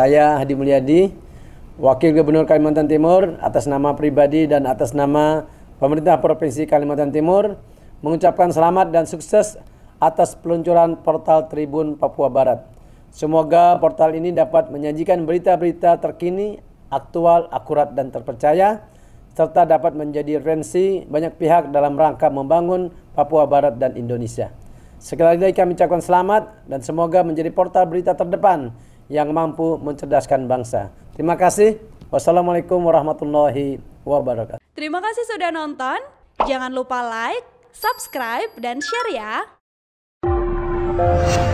Saya Hadi Mulyadi, Wakil Gubernur Kalimantan Timur atas nama pribadi dan atas nama pemerintah Provinsi Kalimantan Timur mengucapkan selamat dan sukses atas peluncuran portal Tribun Papua Barat. Semoga portal ini dapat menyajikan berita-berita terkini, aktual, akurat, dan terpercaya, serta dapat menjadi referensi banyak pihak dalam rangka membangun Papua Barat dan Indonesia. Sekali lagi kami ucapkan selamat dan semoga menjadi portal berita terdepan yang mampu mencerdaskan bangsa. Terima kasih. Wassalamualaikum warahmatullahi wabarakatuh. Terima kasih sudah nonton. Jangan lupa like, subscribe, dan share ya.